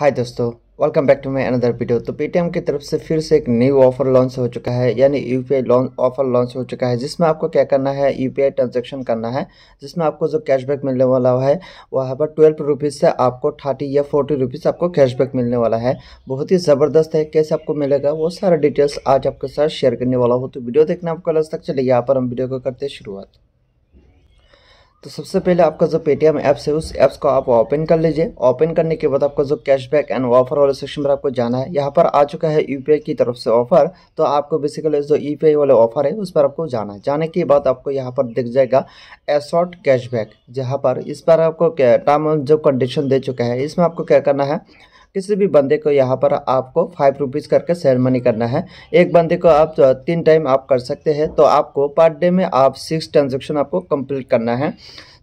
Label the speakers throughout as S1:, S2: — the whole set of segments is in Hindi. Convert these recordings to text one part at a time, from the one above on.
S1: हाय दोस्तों welcome back to my another video तो पेटीएम की तरफ से फिर से एक न्यू ऑफर लॉन्च हो चुका है यानी U P launch offer launch हो चुका है जिसमें आपको क्या करना है यू पी ट्रांजेक्शन करना है जिसमें आपको जो कैशबैक मिलने वाला है वहाँ पर ट्वेल्व रुपीज़ से आपको थर्टी या फोर्टी रुपीज़ आपको कैशबैक मिलने वाला है बहुत ही ज़बरदस्त है कैसे आपको मिलेगा वो सारा डिटेल्स आज आपके साथ शेयर करने वाला हो तो वीडियो देखना आपको अलग तक चलिए यहाँ पर हम वीडियो को करते शुरुआत तो सबसे पहले आपका जो पेटीएम ऐप्स है उस ऐप्स को आप ओपन कर लीजिए ओपन करने के बाद आपका जो कैशबैक एंड ऑफर वाले सेक्शन पर आपको जाना है यहाँ पर आ चुका है यू की तरफ से ऑफर तो आपको बेसिकली जो यू वाले ऑफर है उस पर आपको जाना है जाने के बाद आपको यहाँ पर दिख जाएगा एसॉट कैशबैक जहाँ पर इस पर आपको टर्म जो कंडीशन दे चुका है इसमें आपको क्या करना है किसी भी बंदे को यहाँ पर आपको फाइव रुपीज़ करके सेल मनी करना है एक बंदे को आप तीन टाइम आप कर सकते हैं तो आपको पर डे में आप सिक्स ट्रांजेक्शन आपको कंप्लीट करना है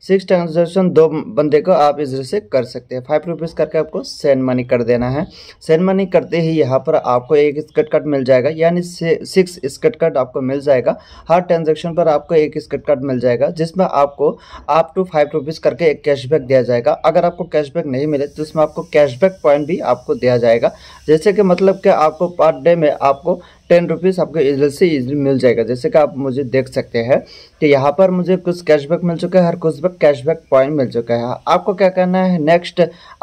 S1: सिक्स ट्रांजेक्शन दो बंदे को आप इस से कर सकते हैं फाइव रुपीज़ करके आपको सेंड मनी कर देना है सेंड मनी करते ही यहाँ पर आपको एक स्कट कट मिल जाएगा यानी सिक्स स्कट कट आपको मिल जाएगा हर ट्रांजेक्शन पर आपको एक स्कट कट मिल जाएगा जिसमें आपको आप टू फाइव रुपीज़ करके एक कैशबैक दिया जाएगा अगर आपको कैशबैक नहीं मिले तो उसमें आपको कैशबैक पॉइंट भी आपको दिया जाएगा जैसे कि मतलब कि आपको पर डे में आपको टेन रुपीज़ आपको इजली से इजली मिल जाएगा जैसे कि आप मुझे देख सकते हैं कि यहाँ पर मुझे कुछ कैशबैक मिल चुका है और कुछ कैशबैक पॉइंट मिल चुका है आपको क्या करना है नेक्स्ट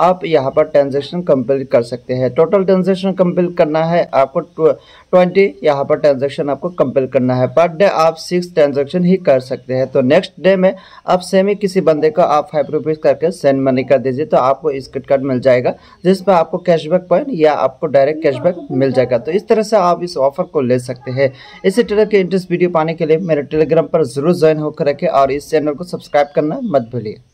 S1: आप यहाँ पर ट्रांजेक्शन कम्प्लीट कर सकते हैं टोटल ट्रांजेक्शन कम्प्लीट करना है आपको ट्वेंटी यहाँ पर ट्रांजेक्शन आपको कम्प्लीट करना है पर डे आप सिक्स ट्रांजेक्शन ही कर सकते हैं तो नेक्स्ट डे में आप सेम ही किसी बंदे को आप फाइव रुपीज़ करके सेंड मनी कर दीजिए तो आपको स्क्रिट कार्ड मिल जाएगा जिस पर आपको कैशबैक पॉइंट या आपको डायरेक्ट कैशबैक मिल जाएगा तो इस तरह से आप इस ऑफ ऑफर को ले सकते हैं इसी तरह के इंटरेस्ट वीडियो पाने के लिए मेरे टेलीग्राम पर जरूर ज्वाइन होकर रखें और इस चैनल को सब्सक्राइब करना मत भूलिए